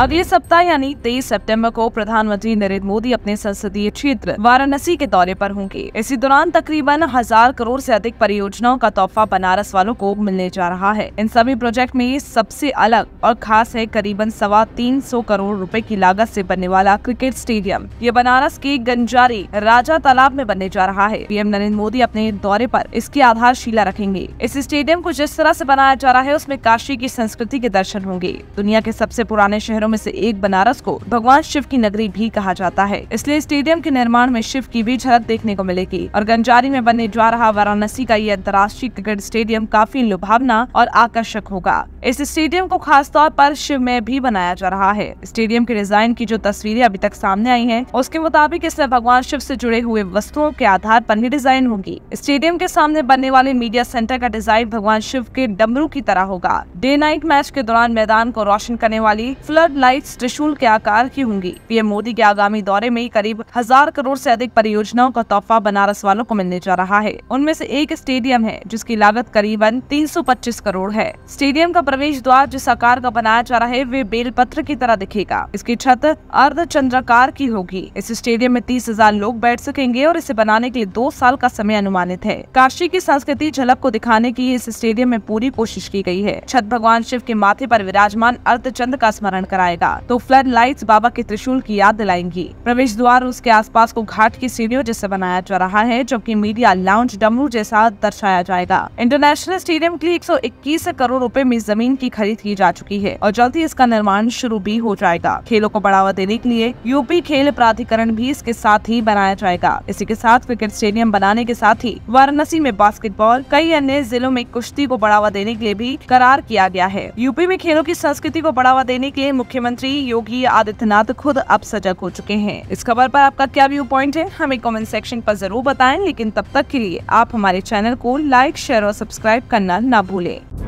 अगले सप्ताह यानी 23 सितंबर को प्रधानमंत्री नरेंद्र मोदी अपने संसदीय क्षेत्र वाराणसी के दौरे पर होंगे इसी दौरान तकरीबन हजार करोड़ से अधिक परियोजनाओं का तोहफा बनारस वालों को मिलने जा रहा है इन सभी प्रोजेक्ट में सबसे अलग और खास है करीबन सवा तीन सौ करोड़ रुपए की लागत से बनने वाला क्रिकेट स्टेडियम ये बनारस के गंजारी राजा तालाब में बनने जा रहा है पीएम नरेंद्र मोदी अपने दौरे पर इसकी आधारशिला रखेंगे इस स्टेडियम को जिस तरह से बनाया जा रहा है उसमें काशी की संस्कृति के दर्शन होंगे दुनिया के सबसे पुराने शहर शहरों में से एक बनारस को भगवान शिव की नगरी भी कहा जाता है इसलिए स्टेडियम के निर्माण में शिव की भी झलक देखने को मिलेगी और गंजारी में बनने जा रहा वाराणसी का ये अंतर्राष्ट्रीय क्रिकेट स्टेडियम काफी लुभावना और आकर्षक होगा इस स्टेडियम को खास तौर पर शिव में भी बनाया जा रहा है स्टेडियम के डिजाइन की जो तस्वीरें अभी तक सामने आई है उसके मुताबिक इसमें भगवान शिव से जुड़े हुए वस्तुओं के आधार पर ही डिजाइन होगी स्टेडियम के सामने बनने वाले मीडिया सेंटर का डिजाइन भगवान शिव के डमरू की तरह होगा डे नाइट मैच के दौरान मैदान को रोशन करने वाली फ्लड हेड लाइट्स त्रिशूल के आकार की होंगी पीएम मोदी के आगामी दौरे में करीब हजार करोड़ से अधिक परियोजनाओं का तोहफा बनारस वालों को मिलने जा रहा है उनमें से एक स्टेडियम है जिसकी लागत करीबन 325 करोड़ है स्टेडियम का प्रवेश द्वार जिस आकार का बनाया जा रहा है वे बेलपत्र की तरह दिखेगा इसकी छत अर्ध चंद्रकार की होगी इस स्टेडियम में तीस हजार लोग बैठ सकेंगे और इसे बनाने के लिए दो साल का समय अनुमानित है काशी की संस्कृति झलक को दिखाने की इस स्टेडियम में पूरी कोशिश की गई है छत भगवान शिव के माथे पर विराजमान अर्ध का स्मरण करा आएगा तो फ्लड लाइट्स बाबा के त्रिशूल की याद दिलाएंगी प्रवेश द्वार उसके आसपास को घाट की सीढ़ियों जैसे बनाया जा रहा है जबकि मीडिया लाउंज डमरू जैसा दर्शाया जाएगा इंटरनेशनल स्टेडियम के लिए 121 करोड़ रूपए में जमीन की खरीद की जा चुकी है और जल्द ही इसका निर्माण शुरू भी हो जाएगा खेलों को बढ़ावा देने के लिए यूपी खेल प्राधिकरण भी इसके साथ ही बनाया जाएगा इसी के साथ क्रिकेट स्टेडियम बनाने के साथ ही वाराणसी में बास्केटबॉल कई अन्य जिलों में कुश्ती को बढ़ावा देने के लिए भी करार किया गया है यूपी में खेलों की संस्कृति को बढ़ावा देने के लिए मुख्य मुख्यमंत्री योगी आदित्यनाथ खुद अब सजग हो चुके हैं इस खबर पर आपका क्या व्यू पॉइंट है हमें कमेंट सेक्शन पर जरूर बताएं लेकिन तब तक के लिए आप हमारे चैनल को लाइक शेयर और सब्सक्राइब करना ना भूलें